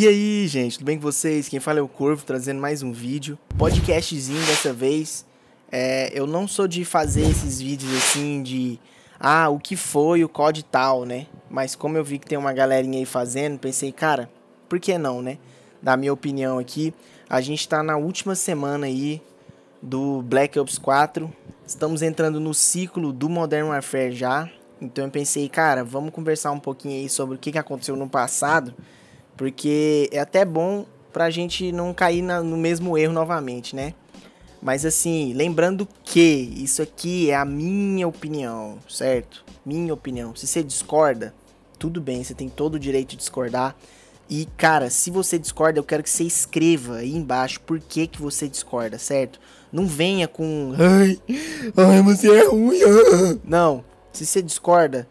E aí, gente, tudo bem com vocês? Quem fala é o Corvo, trazendo mais um vídeo. Podcastzinho dessa vez. É, eu não sou de fazer esses vídeos assim de... Ah, o que foi o COD tal, né? Mas como eu vi que tem uma galerinha aí fazendo, pensei, cara, por que não, né? Da minha opinião aqui, a gente tá na última semana aí do Black Ops 4. Estamos entrando no ciclo do Modern Warfare já. Então eu pensei, cara, vamos conversar um pouquinho aí sobre o que aconteceu no passado porque é até bom pra gente não cair na, no mesmo erro novamente, né? Mas assim, lembrando que isso aqui é a minha opinião, certo? Minha opinião. Se você discorda, tudo bem, você tem todo o direito de discordar. E cara, se você discorda, eu quero que você escreva aí embaixo por que, que você discorda, certo? Não venha com ai, ai, você é ruim. Ah. Não, se você discorda,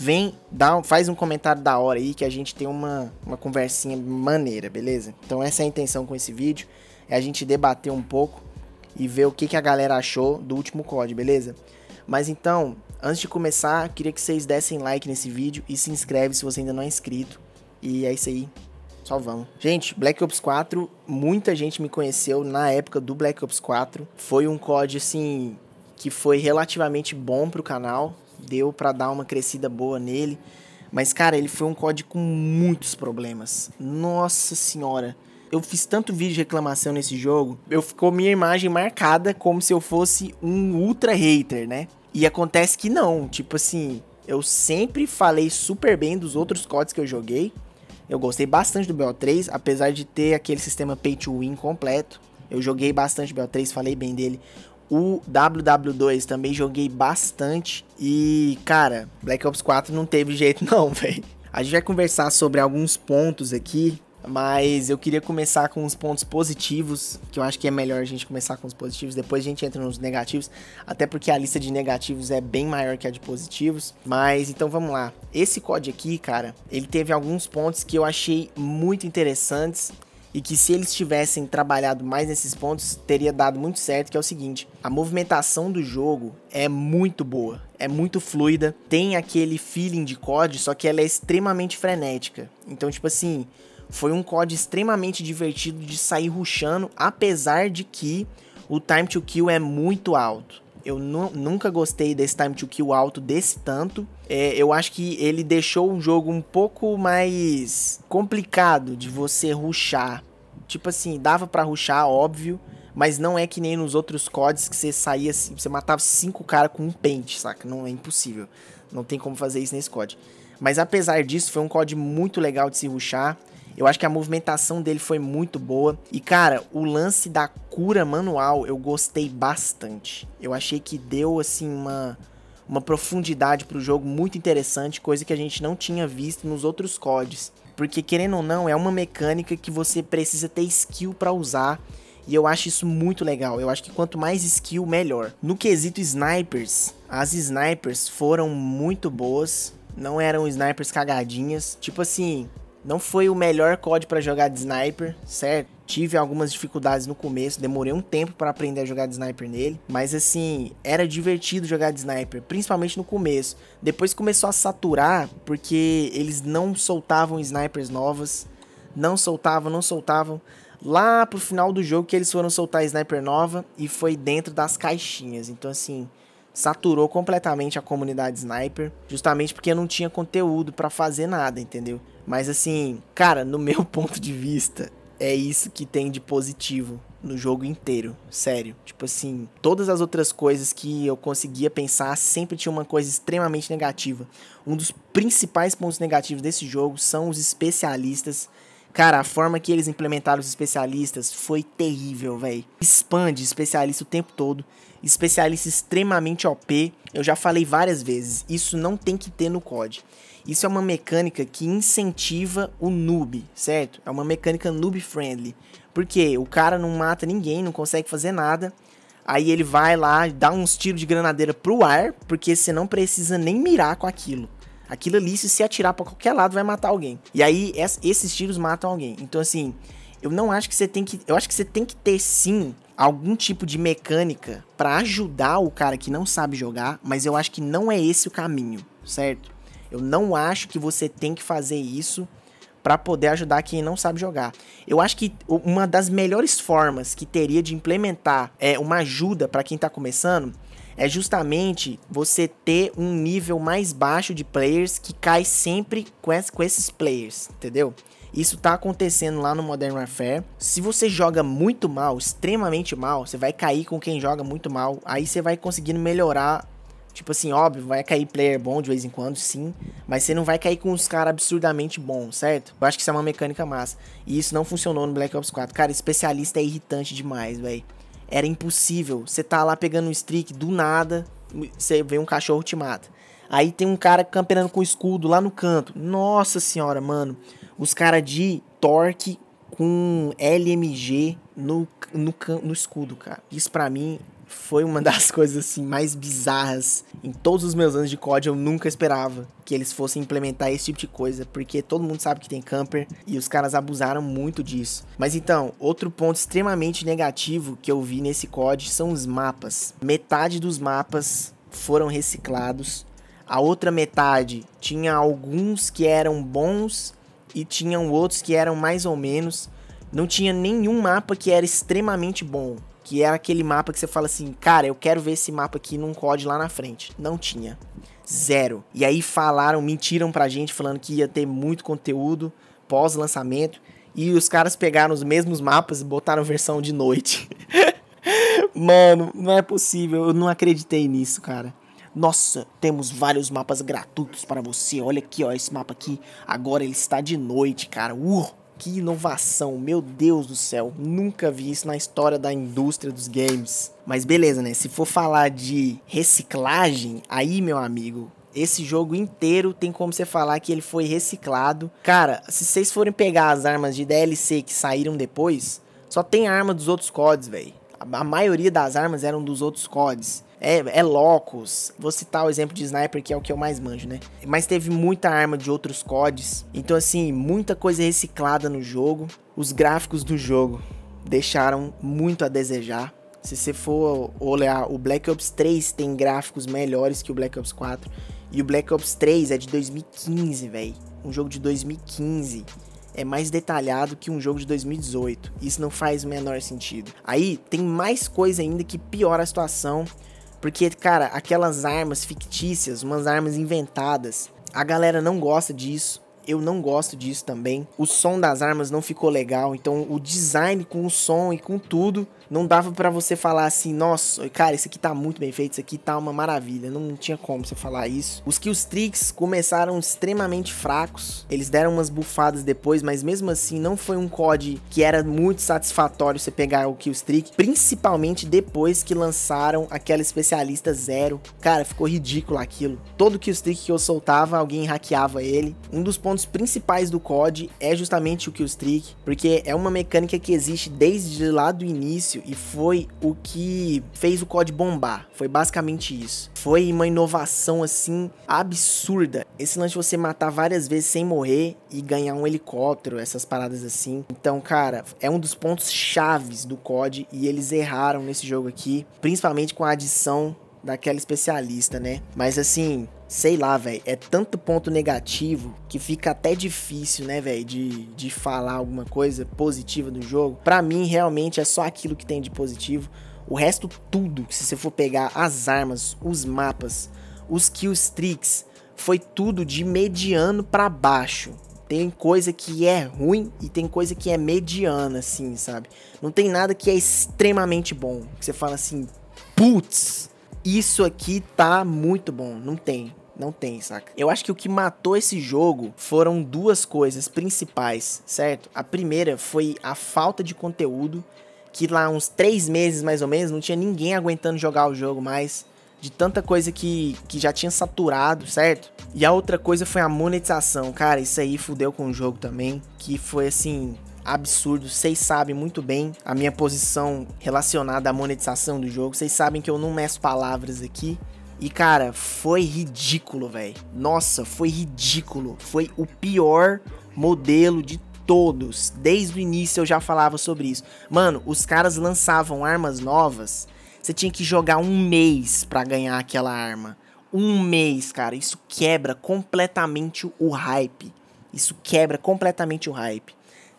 vem, dá, faz um comentário da hora aí que a gente tem uma, uma conversinha maneira, beleza? Então essa é a intenção com esse vídeo, é a gente debater um pouco e ver o que, que a galera achou do último COD, beleza? Mas então, antes de começar, queria que vocês dessem like nesse vídeo e se inscreve se você ainda não é inscrito. E é isso aí, só vamos. Gente, Black Ops 4, muita gente me conheceu na época do Black Ops 4. Foi um COD, assim, que foi relativamente bom pro canal deu para dar uma crescida boa nele. Mas, cara, ele foi um código com muitos problemas. Nossa senhora. Eu fiz tanto vídeo de reclamação nesse jogo, eu ficou minha imagem marcada como se eu fosse um ultra hater, né? E acontece que não, tipo assim, eu sempre falei super bem dos outros códigos que eu joguei. Eu gostei bastante do BO3, apesar de ter aquele sistema pay to win completo. Eu joguei bastante BO3, falei bem dele. O WW2 também joguei bastante. E, cara, Black Ops 4 não teve jeito, não, velho. A gente vai conversar sobre alguns pontos aqui, mas eu queria começar com os pontos positivos, que eu acho que é melhor a gente começar com os positivos, depois a gente entra nos negativos, até porque a lista de negativos é bem maior que a de positivos. Mas então vamos lá. Esse código aqui, cara, ele teve alguns pontos que eu achei muito interessantes e que se eles tivessem trabalhado mais nesses pontos, teria dado muito certo, que é o seguinte: a movimentação do jogo é muito boa, é muito fluida, tem aquele feeling de COD, só que ela é extremamente frenética. Então, tipo assim, foi um COD extremamente divertido de sair ruxando, apesar de que o time to kill é muito alto. Eu nu nunca gostei desse time to kill alto desse tanto. É, eu acho que ele deixou o jogo um pouco mais complicado de você ruxar. Tipo assim, dava para ruxar, óbvio. Mas não é que nem nos outros codes que você saía, assim, você matava cinco caras com um pente, saca? Não é impossível. Não tem como fazer isso nesse COD. Mas apesar disso, foi um COD muito legal de se ruxar. Eu acho que a movimentação dele foi muito boa. E, cara, o lance da cura manual eu gostei bastante. Eu achei que deu, assim, uma, uma profundidade pro jogo muito interessante, coisa que a gente não tinha visto nos outros CODs. Porque, querendo ou não, é uma mecânica que você precisa ter skill para usar. E eu acho isso muito legal. Eu acho que quanto mais skill, melhor. No quesito snipers, as snipers foram muito boas. Não eram snipers cagadinhas. Tipo assim, não foi o melhor COD para jogar de sniper, certo? Tive algumas dificuldades no começo, demorei um tempo para aprender a jogar de sniper nele, mas assim, era divertido jogar de sniper, principalmente no começo. Depois começou a saturar porque eles não soltavam snipers novas, não soltavam, não soltavam. Lá pro final do jogo que eles foram soltar sniper nova e foi dentro das caixinhas. Então assim, saturou completamente a comunidade sniper, justamente porque não tinha conteúdo para fazer nada, entendeu? Mas assim, cara, no meu ponto de vista, é isso que tem de positivo no jogo inteiro, sério. Tipo assim, todas as outras coisas que eu conseguia pensar sempre tinha uma coisa extremamente negativa. Um dos principais pontos negativos desse jogo são os especialistas Cara, a forma que eles implementaram os especialistas foi terrível, velho. Expande especialista o tempo todo. Especialista extremamente OP. Eu já falei várias vezes. Isso não tem que ter no COD. Isso é uma mecânica que incentiva o noob, certo? É uma mecânica noob friendly. Porque o cara não mata ninguém, não consegue fazer nada. Aí ele vai lá, dá uns tiros de granadeira pro ar, porque você não precisa nem mirar com aquilo. Aquilo ali, se você atirar para qualquer lado, vai matar alguém. E aí, esses tiros matam alguém. Então, assim, eu não acho que você tem que. Eu acho que você tem que ter sim algum tipo de mecânica para ajudar o cara que não sabe jogar, mas eu acho que não é esse o caminho, certo? Eu não acho que você tem que fazer isso para poder ajudar quem não sabe jogar. Eu acho que uma das melhores formas que teria de implementar é, uma ajuda para quem está começando é justamente você ter um nível mais baixo de players que cai sempre com, es com esses players, entendeu? Isso tá acontecendo lá no Modern Warfare. Se você joga muito mal, extremamente mal, você vai cair com quem joga muito mal. Aí você vai conseguindo melhorar. Tipo assim, óbvio, vai cair player bom de vez em quando, sim. Mas você não vai cair com uns caras absurdamente bons, certo? Eu acho que isso é uma mecânica massa. E isso não funcionou no Black Ops 4. Cara, especialista é irritante demais, velho. Era impossível. Você tá lá pegando um streak do nada, você vê um cachorro te mata. Aí tem um cara camperando com escudo lá no canto. Nossa senhora, mano. Os caras de torque com LMG no, no, no escudo, cara. Isso pra mim foi uma das coisas assim mais bizarras em todos os meus anos de COD, eu nunca esperava que eles fossem implementar esse tipo de coisa, porque todo mundo sabe que tem camper e os caras abusaram muito disso. Mas então, outro ponto extremamente negativo que eu vi nesse COD são os mapas. Metade dos mapas foram reciclados, a outra metade tinha alguns que eram bons e tinham outros que eram mais ou menos. Não tinha nenhum mapa que era extremamente bom. Que era aquele mapa que você fala assim, cara, eu quero ver esse mapa aqui num COD lá na frente. Não tinha. Zero. E aí falaram, mentiram pra gente, falando que ia ter muito conteúdo pós-lançamento. E os caras pegaram os mesmos mapas e botaram versão de noite. Mano, não é possível. Eu não acreditei nisso, cara. Nossa, temos vários mapas gratuitos para você. Olha aqui, ó, esse mapa aqui. Agora ele está de noite, cara. Uh! Que inovação, meu Deus do céu. Nunca vi isso na história da indústria dos games. Mas beleza, né? Se for falar de reciclagem, aí, meu amigo, esse jogo inteiro tem como você falar que ele foi reciclado. Cara, se vocês forem pegar as armas de DLC que saíram depois, só tem arma dos outros CODs, velho. A maioria das armas eram dos outros CODs é, é locos. Vou citar o exemplo de sniper, que é o que eu mais manjo, né? Mas teve muita arma de outros CODs. Então, assim, muita coisa reciclada no jogo. Os gráficos do jogo deixaram muito a desejar. Se você for olhar, o Black Ops 3 tem gráficos melhores que o Black Ops 4. E o Black Ops 3 é de 2015, velho. Um jogo de 2015 é mais detalhado que um jogo de 2018. Isso não faz o menor sentido. Aí tem mais coisa ainda que piora a situação porque, cara, aquelas armas fictícias, umas armas inventadas, a galera não gosta disso. Eu não gosto disso também. O som das armas não ficou legal, então o design com o som e com tudo não dava para você falar assim, nossa, cara, isso aqui tá muito bem feito, isso aqui tá uma maravilha. Não, não tinha como você falar isso. Os kills tricks começaram extremamente fracos. Eles deram umas bufadas depois, mas mesmo assim não foi um COD que era muito satisfatório você pegar o kills trick, principalmente depois que lançaram aquela especialista zero. Cara, ficou ridículo aquilo. Todo kills trick que eu soltava, alguém hackeava ele. Um dos pontos principais do COD é justamente o kills trick, porque é uma mecânica que existe desde lá do início início e foi o que fez o COD bombar. Foi basicamente isso. Foi uma inovação assim absurda. Esse lance de você matar várias vezes sem morrer e ganhar um helicóptero, essas paradas assim. Então, cara, é um dos pontos chaves do COD e eles erraram nesse jogo aqui, principalmente com a adição daquela especialista, né? Mas assim, sei lá, velho, é tanto ponto negativo que fica até difícil, né, velho, de, de falar alguma coisa positiva do jogo. Para mim, realmente, é só aquilo que tem de positivo. O resto, tudo, se você for pegar as armas, os mapas, os killstreaks, foi tudo de mediano para baixo. Tem coisa que é ruim e tem coisa que é mediana, assim, sabe? Não tem nada que é extremamente bom. Que você fala assim, putz, isso aqui tá muito bom. Não tem. Não tem, saca? Eu acho que o que matou esse jogo foram duas coisas principais, certo? A primeira foi a falta de conteúdo, que lá uns três meses mais ou menos não tinha ninguém aguentando jogar o jogo mais de tanta coisa que, que já tinha saturado, certo? E a outra coisa foi a monetização, cara, isso aí fudeu com o jogo também, que foi assim, absurdo, vocês sabem muito bem a minha posição relacionada à monetização do jogo, vocês sabem que eu não meço palavras aqui, e, cara, foi ridículo, velho. Nossa, foi ridículo. Foi o pior modelo de todos. Desde o início eu já falava sobre isso. Mano, os caras lançavam armas novas. Você tinha que jogar um mês para ganhar aquela arma. Um mês, cara. Isso quebra completamente o hype. Isso quebra completamente o hype.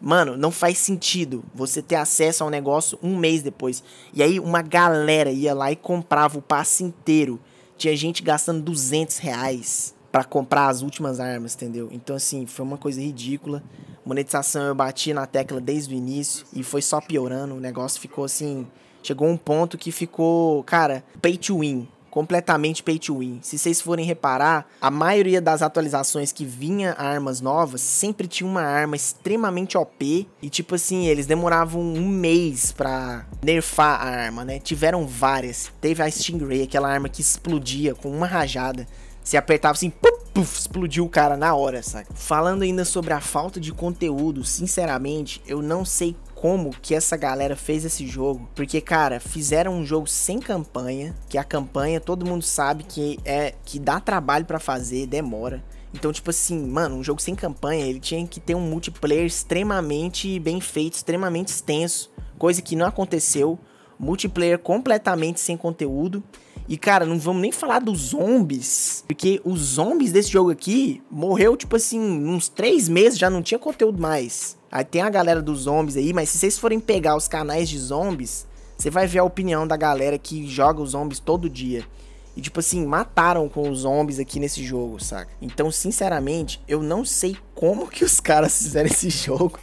Mano, não faz sentido você ter acesso ao negócio um mês depois. E aí uma galera ia lá e comprava o passe inteiro tinha gente gastando 200 reais para comprar as últimas armas, entendeu? Então, assim, foi uma coisa ridícula. Monetização eu bati na tecla desde o início e foi só piorando. O negócio ficou assim. Chegou um ponto que ficou, cara, pay to win completamente pay to win. Se vocês forem reparar, a maioria das atualizações que vinha armas novas sempre tinha uma arma extremamente OP e tipo assim, eles demoravam um mês pra nerfar a arma, né? Tiveram várias. Teve a Stingray, aquela arma que explodia com uma rajada. Se apertava assim, puf explodiu o cara na hora, saca? Falando ainda sobre a falta de conteúdo, sinceramente, eu não sei como que essa galera fez esse jogo, porque cara, fizeram um jogo sem campanha, que a campanha todo mundo sabe que é que dá trabalho para fazer, demora. Então, tipo assim, mano, um jogo sem campanha, ele tinha que ter um multiplayer extremamente bem feito, extremamente extenso, coisa que não aconteceu. Multiplayer completamente sem conteúdo e, cara, não vamos nem falar dos zombies. Porque os zombies desse jogo aqui morreu, tipo assim, uns três meses já não tinha conteúdo mais. Aí tem a galera dos zombies aí, mas se vocês forem pegar os canais de zombies, você vai ver a opinião da galera que joga os zombies todo dia. E tipo assim, mataram com os zombies aqui nesse jogo, saca? Então, sinceramente, eu não sei como que os caras fizeram esse jogo.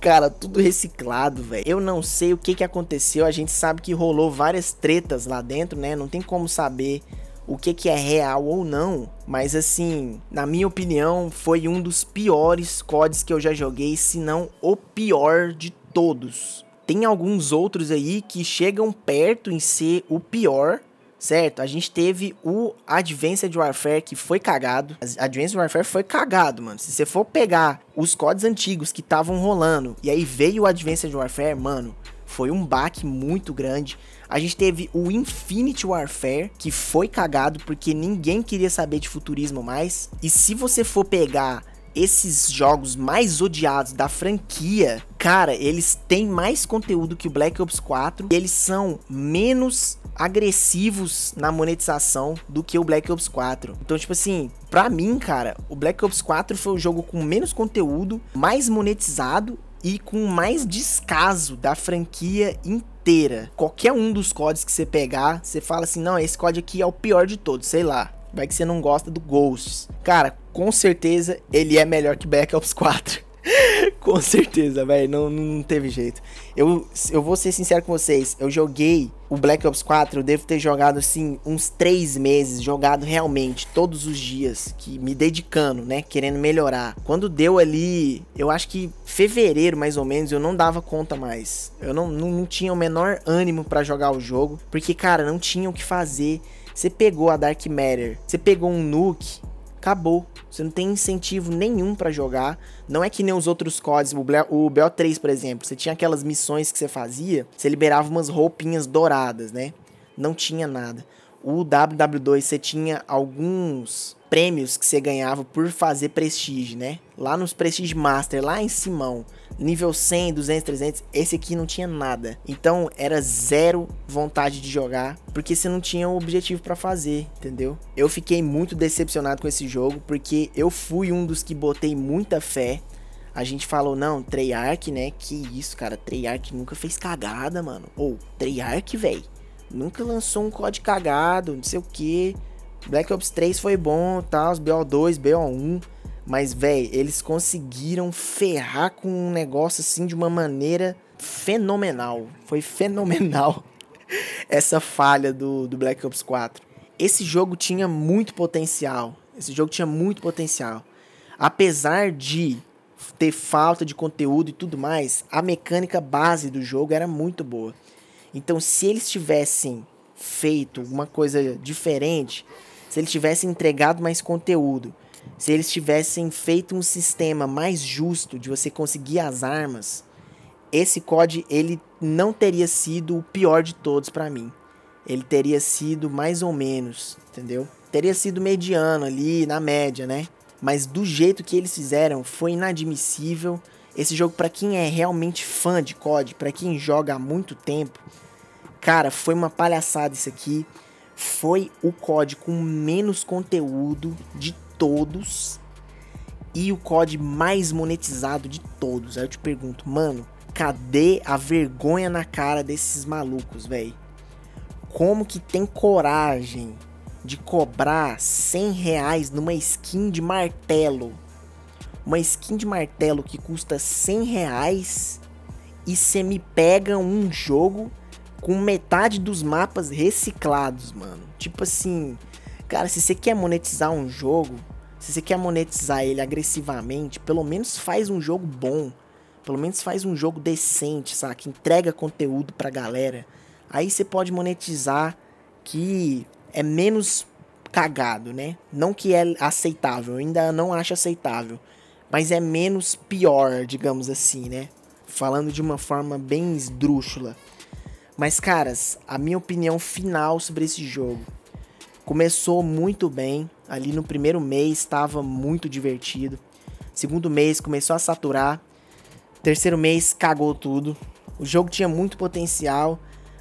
Cara, tudo reciclado, velho. Eu não sei o que, que aconteceu. A gente sabe que rolou várias tretas lá dentro, né? Não tem como saber o que, que é real ou não. Mas assim, na minha opinião, foi um dos piores CODs que eu já joguei, se não o pior de todos. Tem alguns outros aí que chegam perto em ser o pior, certo? A gente teve o Advanced Warfare que foi cagado. Advanced Warfare foi cagado, mano. Se você for pegar os codes antigos que estavam rolando e aí veio o Advanced Warfare, mano, foi um baque muito grande. A gente teve o Infinity Warfare, que foi cagado porque ninguém queria saber de futurismo mais. E se você for pegar esses jogos mais odiados da franquia, cara, eles têm mais conteúdo que o Black Ops 4 e eles são menos agressivos na monetização do que o Black Ops 4. Então, tipo assim, pra mim, cara, o Black Ops 4 foi o jogo com menos conteúdo, mais monetizado e com mais descaso da franquia inteira. Qualquer um dos códigos que você pegar, você fala assim: não, esse código aqui é o pior de todos, sei lá. Vai que você não gosta do Ghosts. Cara, com certeza ele é melhor que Black Ops 4. com certeza, velho. Não, não teve jeito. Eu, eu vou ser sincero com vocês. Eu joguei o Black Ops 4. Eu devo ter jogado, assim, uns três meses. Jogado realmente, todos os dias. que Me dedicando, né? Querendo melhorar. Quando deu ali, eu acho que fevereiro, mais ou menos, eu não dava conta mais. Eu não, não, não tinha o menor ânimo para jogar o jogo. Porque, cara, não tinha o que fazer. Você pegou a Dark Matter, você pegou um Nuke, Acabou. Você não tem incentivo nenhum para jogar. Não é que nem os outros códigos o BO3, por exemplo. Você tinha aquelas missões que você fazia, você liberava umas roupinhas douradas, né? Não tinha nada o WW2 você tinha alguns prêmios que você ganhava por fazer prestige, né? Lá nos Prestige Master, lá em Simão, nível 100, 200, 300, esse aqui não tinha nada. Então era zero vontade de jogar, porque você não tinha um objetivo para fazer, entendeu? Eu fiquei muito decepcionado com esse jogo, porque eu fui um dos que botei muita fé. A gente falou, não, Treyarch, né? Que isso, cara, Treyarch nunca fez cagada, mano. Ou, oh, Treyarch, velho nunca lançou um COD cagado, não sei o que. Black Ops 3 foi bom, tá? os BO2, BO1. Mas, velho, eles conseguiram ferrar com um negócio assim de uma maneira fenomenal. Foi fenomenal essa falha do, do Black Ops 4. Esse jogo tinha muito potencial. Esse jogo tinha muito potencial. Apesar de ter falta de conteúdo e tudo mais, a mecânica base do jogo era muito boa. Então, se eles tivessem feito alguma coisa diferente, se eles tivessem entregado mais conteúdo, se eles tivessem feito um sistema mais justo de você conseguir as armas, esse COD ele não teria sido o pior de todos para mim. Ele teria sido mais ou menos, entendeu? Teria sido mediano ali, na média, né? Mas do jeito que eles fizeram foi inadmissível. Esse jogo para quem é realmente fã de COD, para quem joga há muito tempo, Cara, foi uma palhaçada isso aqui. Foi o COD com menos conteúdo de todos e o COD mais monetizado de todos. Aí eu te pergunto, mano, cadê a vergonha na cara desses malucos, velho? Como que tem coragem de cobrar 100 reais numa skin de martelo? Uma skin de martelo que custa 100 reais e você me pega um jogo com metade dos mapas reciclados, mano. Tipo assim, cara, se você quer monetizar um jogo, se você quer monetizar ele agressivamente, pelo menos faz um jogo bom. Pelo menos faz um jogo decente, sabe? Que entrega conteúdo pra galera. Aí você pode monetizar que é menos cagado, né? Não que é aceitável, ainda não acho aceitável, mas é menos pior, digamos assim, né? Falando de uma forma bem esdrúxula. Mas, caras, a minha opinião final sobre esse jogo. Começou muito bem, ali no primeiro mês estava muito divertido. Segundo mês começou a saturar. Terceiro mês cagou tudo. O jogo tinha muito potencial,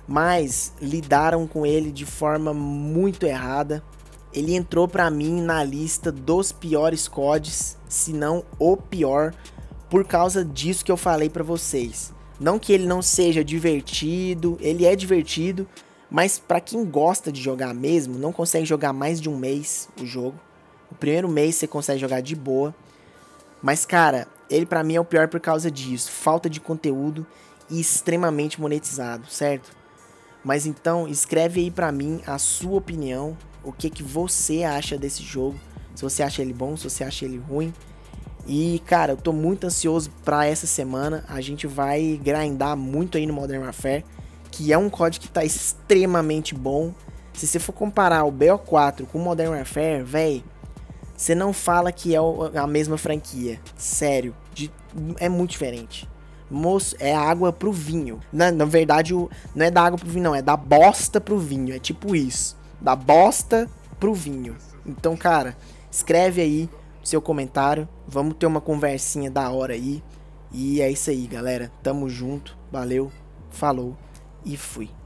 mas lidaram com ele de forma muito errada. Ele entrou para mim na lista dos piores CODs, se não o pior, por causa disso que eu falei para vocês. Não que ele não seja divertido, ele é divertido, mas para quem gosta de jogar mesmo, não consegue jogar mais de um mês o jogo. O primeiro mês você consegue jogar de boa. Mas cara, ele para mim é o pior por causa disso, falta de conteúdo e extremamente monetizado, certo? Mas então escreve aí para mim a sua opinião, o que que você acha desse jogo? Se você acha ele bom, se você acha ele ruim, e, cara, eu tô muito ansioso para essa semana. A gente vai grindar muito aí no Modern Warfare, que é um código que tá extremamente bom. Se você for comparar o BO4 com o Modern Warfare, véi, você não fala que é a mesma franquia. Sério, de, é muito diferente. Moço, é água pro vinho. Na, na verdade, o, não é da água pro vinho, não. É da bosta pro vinho. É tipo isso. Da bosta pro vinho. Então, cara, escreve aí seu comentário. Vamos ter uma conversinha da hora aí. E é isso aí, galera. Tamo junto. Valeu, falou e fui.